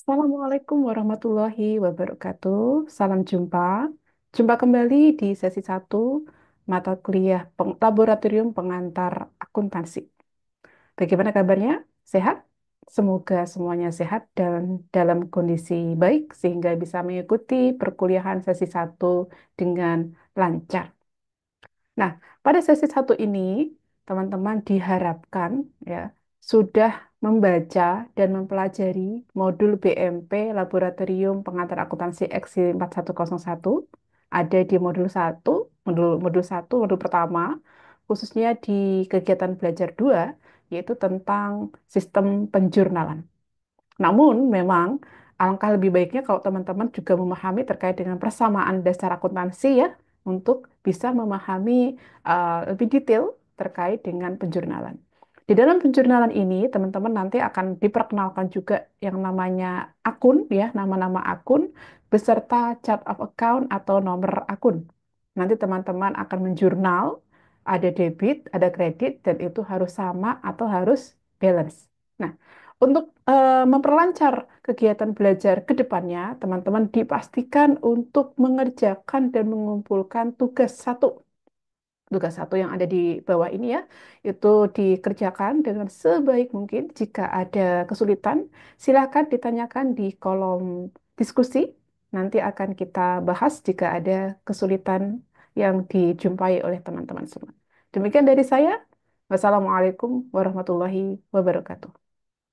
Assalamualaikum warahmatullahi wabarakatuh. Salam jumpa. Jumpa kembali di sesi 1 mata kuliah peng Laboratorium Pengantar Akuntansi. Bagaimana kabarnya? Sehat? Semoga semuanya sehat dan dalam kondisi baik sehingga bisa mengikuti perkuliahan sesi 1 dengan lancar. Nah, pada sesi 1 ini teman-teman diharapkan ya sudah membaca dan mempelajari modul BMP Laboratorium Pengantar Akuntansi xc 4101 ada di modul 1, modul modul 1, modul pertama, khususnya di kegiatan belajar 2 yaitu tentang sistem penjurnalan. Namun memang alangkah lebih baiknya kalau teman-teman juga memahami terkait dengan persamaan dasar akuntansi ya untuk bisa memahami uh, lebih detail terkait dengan penjurnalan. Di dalam penjurnalan ini, teman-teman nanti akan diperkenalkan juga yang namanya akun, ya, nama-nama akun, beserta chart of account atau nomor akun. Nanti teman-teman akan menjurnal, ada debit, ada kredit, dan itu harus sama atau harus balance. Nah, untuk e, memperlancar kegiatan belajar ke depannya, teman-teman dipastikan untuk mengerjakan dan mengumpulkan tugas satu tugas satu yang ada di bawah ini ya, itu dikerjakan dengan sebaik mungkin. Jika ada kesulitan, silahkan ditanyakan di kolom diskusi. Nanti akan kita bahas jika ada kesulitan yang dijumpai oleh teman-teman semua. Demikian dari saya. Wassalamualaikum warahmatullahi wabarakatuh.